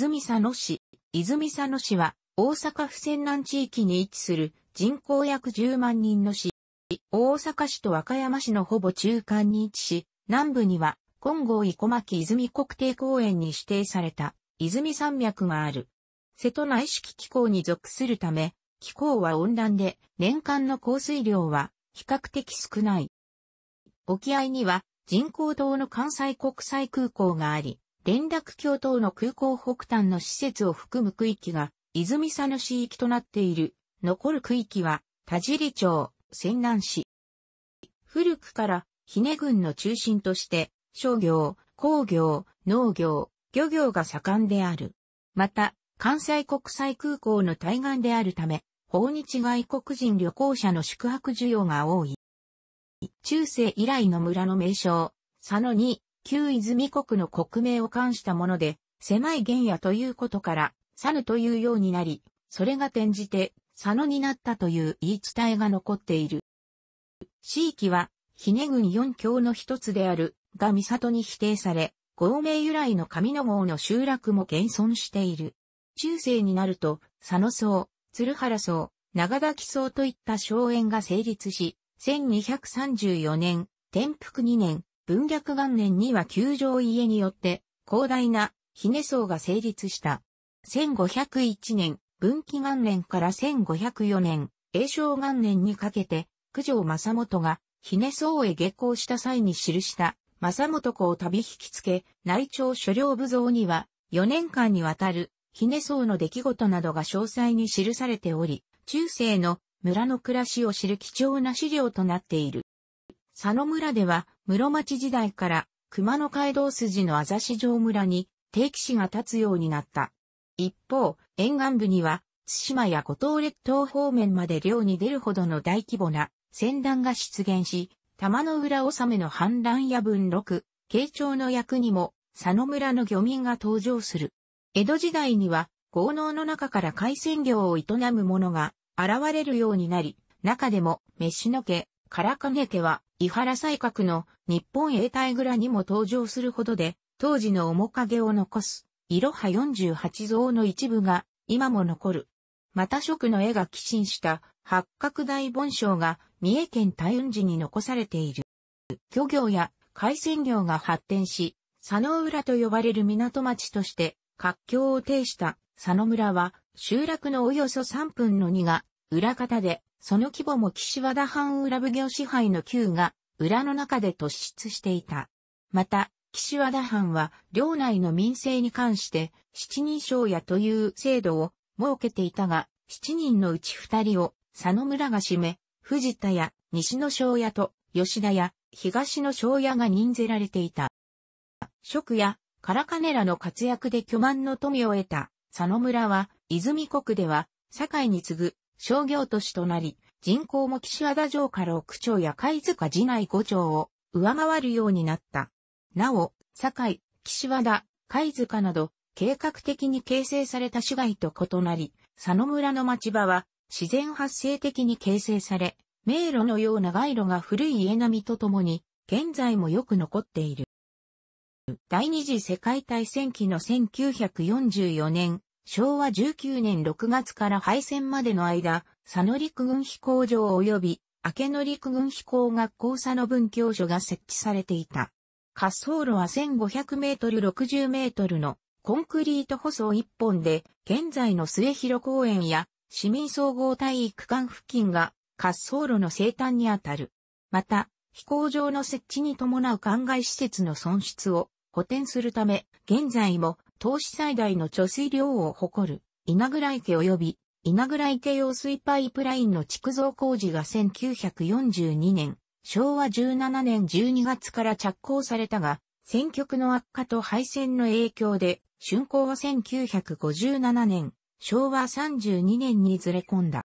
泉佐野市。泉佐野市は、大阪府泉南地域に位置する人口約10万人の市。大阪市と和歌山市のほぼ中間に位置し、南部には、金剛生古巻泉国定公園に指定された、泉山脈がある。瀬戸内式気候に属するため、気候は温暖で、年間の降水量は比較的少ない。沖合には人工島の関西国際空港があり、連絡橋等の空港北端の施設を含む区域が、泉佐野市域となっている。残る区域は、田尻町、泉南市。古くから、ひね郡の中心として、商業、工業、農業、漁業が盛んである。また、関西国際空港の対岸であるため、訪日外国人旅行者の宿泊需要が多い。中世以来の村の名称、佐野に旧泉国の国名を冠したもので、狭い原野ということから、佐野というようになり、それが転じて、佐野になったという言い伝えが残っている。地域は、ひね郡四郷の一つである、が三里に否定され、合名由来の上野郷の集落も現存している。中世になると、佐野荘、鶴原荘、長崎荘といった荘園が成立し、1234年、天福2年、文略元年には球場家によって広大なひね層が成立した。1501年、文紀元年から1504年、永正元年にかけて、九条正元が、ひね層へ下校した際に記した正元子を旅引きつけ、内調所領部像には、4年間にわたる、ひね層の出来事などが詳細に記されており、中世の村の暮らしを知る貴重な資料となっている。佐野村では、室町時代から、熊野街道筋のあざし城村に、定期市が立つようになった。一方、沿岸部には、津島や五島列島方面まで漁に出るほどの大規模な船団が出現し、玉の浦納めの反乱や分六、慶長の役にも、佐野村の漁民が登場する。江戸時代には、豪農の中から海鮮業を営む者が現れるようになり、中でも、飯の家、唐影家は、伊原西閣の日本永代蔵にも登場するほどで、当時の面影を残す、いろは48像の一部が今も残る。また食の絵が寄進した八角大盆章が三重県大雲寺に残されている。漁業や海鮮業が発展し、佐野浦と呼ばれる港町として活況を呈した佐野村は集落のおよそ3分の2が裏方で、その規模も岸和田藩裏奉行支配の旧が、裏の中で突出していた。また、岸和田藩は、領内の民政に関して、七人庄屋という制度を設けていたが、七人のうち二人を、佐野村が占め、藤田や西の庄屋と吉田や東の庄屋が任ぜられていた。職や、唐金らの活躍で巨万の富を得た、佐野村は、泉国では、堺に次ぐ商業都市となり、人口も岸和田城から奥町や貝塚寺内5町を上回るようになった。なお、堺、岸和田、貝塚など、計画的に形成された市街と異なり、佐野村の町場は自然発生的に形成され、迷路のような街路が古い家並みとともに、現在もよく残っている。第二次世界大戦期の1944年、昭和19年6月から敗戦までの間、佐野陸軍飛行場及び、明野陸軍飛行学校佐野分教所が設置されていた。滑走路は1500メートル60メートルのコンクリート舗装一本で、現在の末広公園や市民総合体育館付近が滑走路の生誕にあたる。また、飛行場の設置に伴う灌漑施設の損失を補填するため、現在も投資最大の貯水量を誇る、稲倉池及び、稲倉池用水パイプラインの築造工事が1942年、昭和17年12月から着工されたが、戦局の悪化と敗戦の影響で、竣工は1957年、昭和32年にずれ込んだ。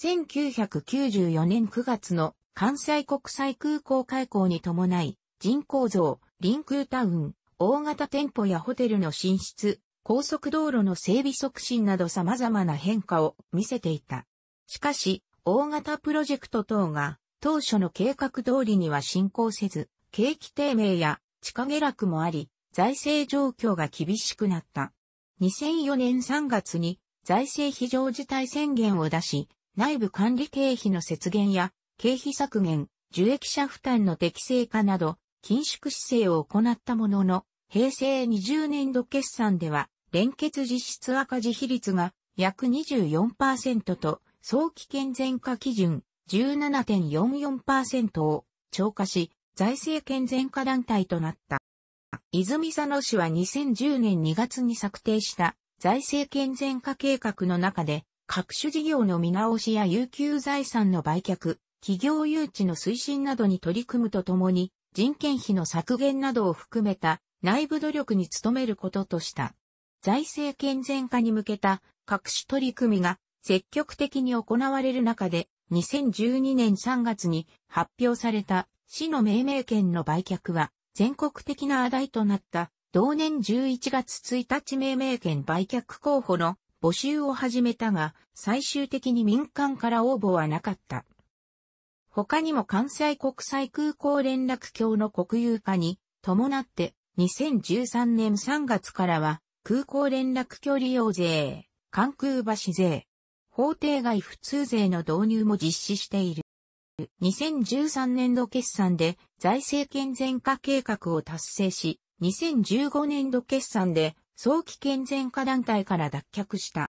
1994年9月の関西国際空港開港に伴い、人口増、臨空タウン、大型店舗やホテルの進出、高速道路の整備促進など様々な変化を見せていた。しかし、大型プロジェクト等が当初の計画通りには進行せず、景気低迷や地下下落もあり、財政状況が厳しくなった。2004年3月に財政非常事態宣言を出し、内部管理経費の節減や経費削減、受益者負担の適正化など、緊縮姿勢を行ったものの、平成20年度決算では、連結実質赤字比率が約24%と、早期健全化基準17.44%を超過し、財政健全化団体となった。泉佐野市は2010年2月に策定した財政健全化計画の中で、各種事業の見直しや有給財産の売却、企業誘致の推進などに取り組むとともに、人件費の削減などを含めた内部努力に努めることとした。財政健全化に向けた各種取り組みが積極的に行われる中で、2012年3月に発表された市の命名権の売却は全国的な話題となった同年11月1日命名権売却候補の募集を始めたが最終的に民間から応募はなかった。他にも関西国際空港連絡橋の国有化に伴って2013年3月からは空港連絡距離用税、関空橋税、法定外普通税の導入も実施している。2013年度決算で財政健全化計画を達成し、2015年度決算で早期健全化団体から脱却した。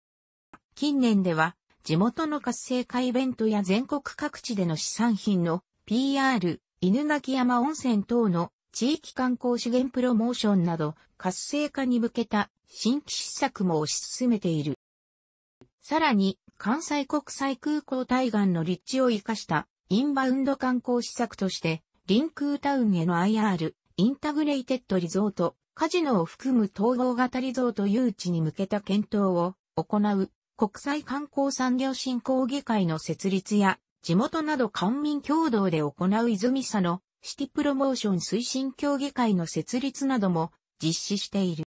近年では地元の活性化イベントや全国各地での資産品の PR、犬鳴山温泉等の地域観光資源プロモーションなど活性化に向けた新規施策も推し進めている。さらに、関西国際空港対岸の立地を活かしたインバウンド観光施策として、臨空タウンへの IR、インタグレイテッドリゾート、カジノを含む統合型リゾート誘致に向けた検討を行う国際観光産業振興議会の設立や、地元など官民共同で行う泉佐野シティプロモーション推進協議会の設立なども実施している。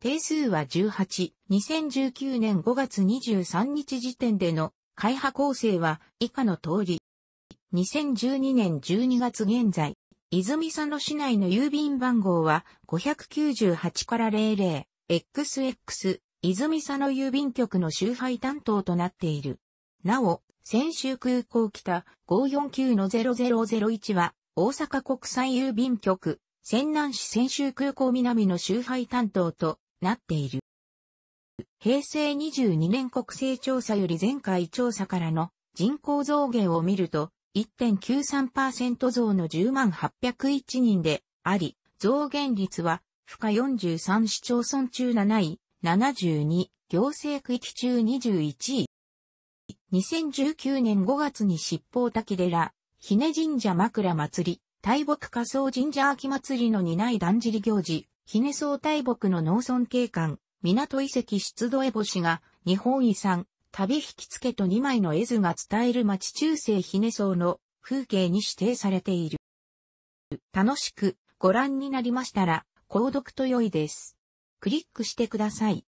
定数は18、2019年5月23日時点での会派構成は以下の通り。2012年12月現在、泉佐野市内の郵便番号は598から 00XX 泉佐野郵便局の集配担当となっている。なお、先週空港北549-0001は、大阪国際郵便局、泉南市先週空港南の集配担当となっている。平成22年国勢調査より前回調査からの人口増減を見ると、1.93%増の10万801人であり、増減率は、負荷43市町村中7位、72、行政区域中21位。2019年5月に七宝滝寺、姫神社枕祭り、大木仮想神社秋祭りの担いだんじり行事、姫総大木の農村景観、港遺跡出土絵星が、日本遺産、旅引き付けと2枚の絵図が伝える町中世姫総の風景に指定されている。楽しくご覧になりましたら、購読と良いです。クリックしてください。